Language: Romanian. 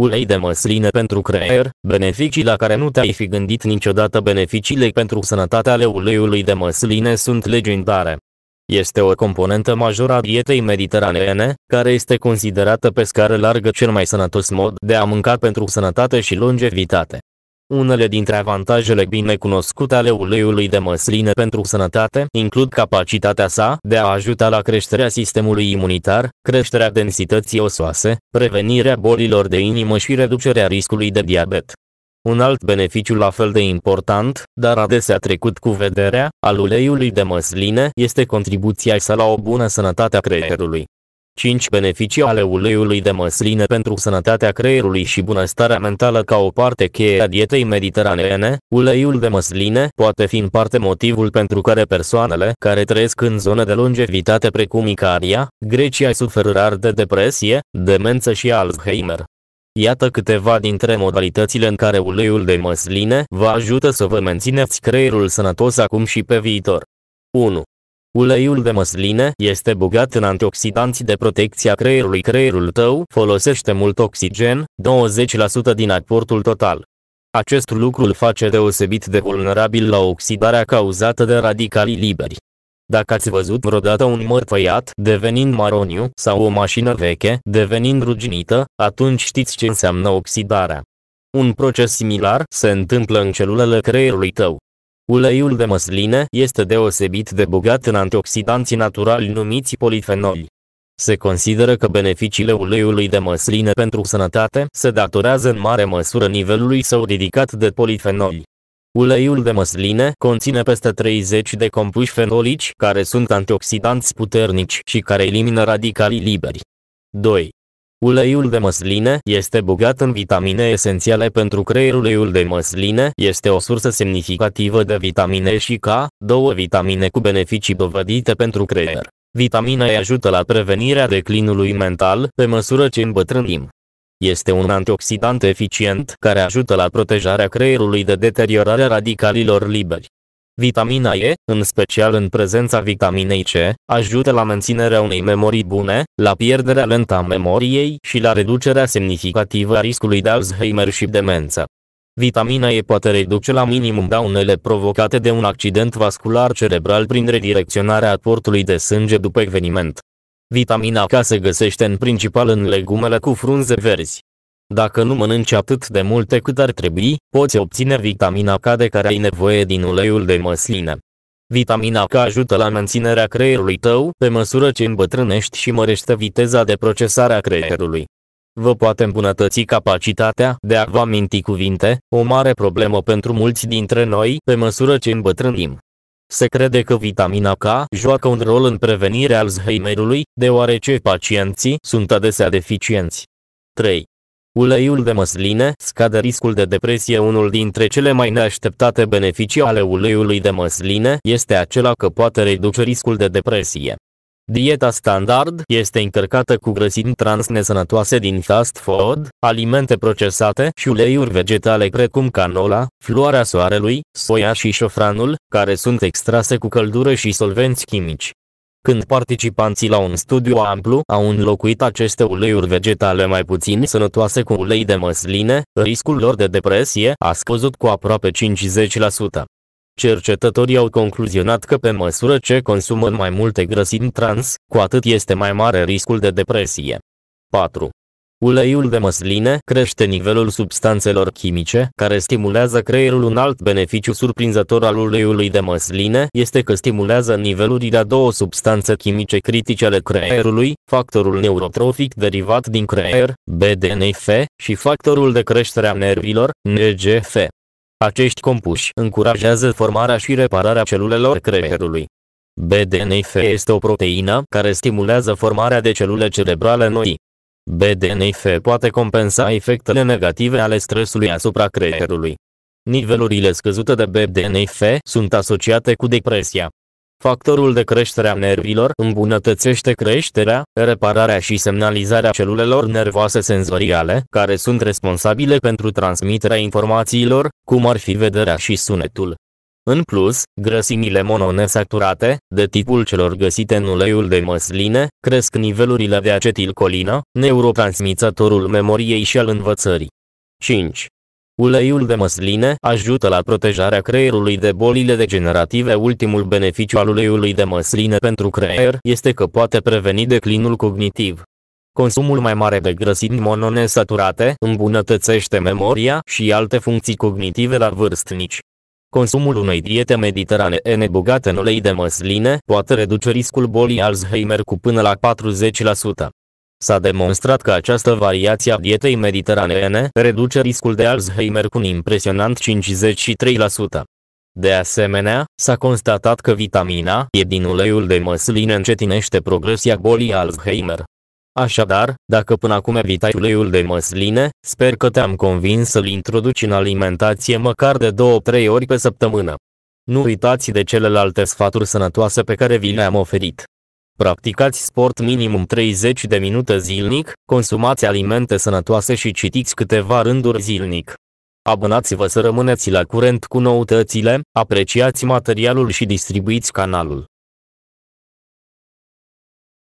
Ulei de măsline pentru creier, beneficii la care nu te-ai fi gândit niciodată beneficiile pentru sănătatea ale uleiului de măsline sunt legendare. Este o componentă majoră a dietei mediteraneene, care este considerată pe scară largă cel mai sănătos mod de a mânca pentru sănătate și longevitate. Unele dintre avantajele bine cunoscute ale uleiului de măsline pentru sănătate includ capacitatea sa de a ajuta la creșterea sistemului imunitar, creșterea densității osoase, prevenirea bolilor de inimă și reducerea riscului de diabet. Un alt beneficiu la fel de important, dar adesea trecut cu vederea, al uleiului de măsline este contribuția sa la o bună sănătate a creierului. 5. Beneficii ale uleiului de măsline pentru sănătatea creierului și bunăstarea mentală ca o parte cheie a dietei mediteraneene, uleiul de măsline poate fi în parte motivul pentru care persoanele care trăiesc în zone de longevitate precum Icaria, Grecia suferă rar de depresie, demență și Alzheimer. Iată câteva dintre modalitățile în care uleiul de măsline vă ajută să vă mențineți creierul sănătos acum și pe viitor. 1. Uleiul de măsline este bogat în antioxidanți de protecție a creierului. Creierul tău folosește mult oxigen, 20% din aportul total. Acest lucru îl face deosebit de vulnerabil la oxidarea cauzată de radicalii liberi. Dacă ați văzut vreodată un măr mărfăiat devenind maroniu sau o mașină veche devenind ruginită, atunci știți ce înseamnă oxidarea. Un proces similar se întâmplă în celulele creierului tău. Uleiul de măsline este deosebit de bogat în antioxidanții naturali numiți polifenoli. Se consideră că beneficiile uleiului de măsline pentru sănătate se datorează în mare măsură nivelului său ridicat de polifenoli. Uleiul de măsline conține peste 30 de compuși fenolici care sunt antioxidanți puternici și care elimină radicalii liberi. 2. Uleiul de măsline este bogat în vitamine esențiale pentru creier. Uleiul de măsline este o sursă semnificativă de vitamine și K, două vitamine cu beneficii dovedite pentru creier. Vitamina E ajută la prevenirea declinului mental pe măsură ce îmbătrânim. Este un antioxidant eficient care ajută la protejarea creierului de deteriorarea radicalilor liberi. Vitamina E, în special în prezența vitaminei C, ajută la menținerea unei memorii bune, la pierderea lentă a memoriei și la reducerea semnificativă a riscului de Alzheimer și demență. Vitamina E poate reduce la minimum daunele provocate de un accident vascular cerebral prin redirecționarea aportului de sânge după eveniment. Vitamina K se găsește în principal în legumele cu frunze verzi, dacă nu mănânci atât de multe cât ar trebui, poți obține vitamina K de care ai nevoie din uleiul de măsline. Vitamina K ajută la menținerea creierului tău pe măsură ce îmbătrânești și mărește viteza de procesare a creierului. Vă poate îmbunătăți capacitatea de a vă aminti cuvinte, o mare problemă pentru mulți dintre noi pe măsură ce îmbătrânim. Se crede că vitamina K joacă un rol în prevenirea Alzheimerului, deoarece pacienții sunt adesea deficienți. 3. Uleiul de măsline scade riscul de depresie. Unul dintre cele mai neașteptate beneficii ale uleiului de măsline este acela că poate reduce riscul de depresie. Dieta standard este încărcată cu grăsimi trans nesănătoase din fast food, alimente procesate și uleiuri vegetale precum canola, floarea soarelui, soia și șofranul, care sunt extrase cu căldură și solvenți chimici când participanții la un studiu amplu au înlocuit aceste uleiuri vegetale mai puțin sănătoase cu ulei de măsline, riscul lor de depresie a scăzut cu aproape 50%. Cercetătorii au concluzionat că pe măsură ce consumă mai multe grăsimi trans, cu atât este mai mare riscul de depresie. 4. Uleiul de măsline crește nivelul substanțelor chimice, care stimulează creierul. Un alt beneficiu surprinzător al uleiului de măsline este că stimulează nivelurile a două substanțe chimice critice ale creierului, factorul neurotrofic derivat din creier, BDNF, și factorul de creștere a nervilor, NGF. Acești compuși încurajează formarea și repararea celulelor creierului. BDNF este o proteină care stimulează formarea de celule cerebrale noi. BDNF poate compensa efectele negative ale stresului asupra creierului. Nivelurile scăzute de BDNF sunt asociate cu depresia. Factorul de creștere a nervilor îmbunătățește creșterea, repararea și semnalizarea celulelor nervoase senzoriale, care sunt responsabile pentru transmiterea informațiilor, cum ar fi vederea și sunetul. În plus, grăsimile mononesaturate, de tipul celor găsite în uleiul de măsline, cresc nivelurile de acetilcolină, neurotransmițătorul memoriei și al învățării. 5. Uleiul de măsline ajută la protejarea creierului de bolile degenerative. Ultimul beneficiu al uleiului de măsline pentru creier este că poate preveni declinul cognitiv. Consumul mai mare de grăsimi mononesaturate îmbunătățește memoria și alte funcții cognitive la vârstnici. Consumul unei diete mediteraneene bogate în ulei de măsline poate reduce riscul bolii Alzheimer cu până la 40%. S-a demonstrat că această variație a dietei mediteraneene reduce riscul de Alzheimer cu un impresionant 53%. De asemenea, s-a constatat că vitamina E din uleiul de măsline încetinește progresia bolii Alzheimer. Așadar, dacă până acum evitai uleiul de măsline, sper că te-am convins să-l introduci în alimentație măcar de 2-3 ori pe săptămână. Nu uitați de celelalte sfaturi sănătoase pe care vi le-am oferit. Practicați sport minimum 30 de minute zilnic, consumați alimente sănătoase și citiți câteva rânduri zilnic. Abonați-vă să rămâneți la curent cu noutățile, apreciați materialul și distribuiți canalul.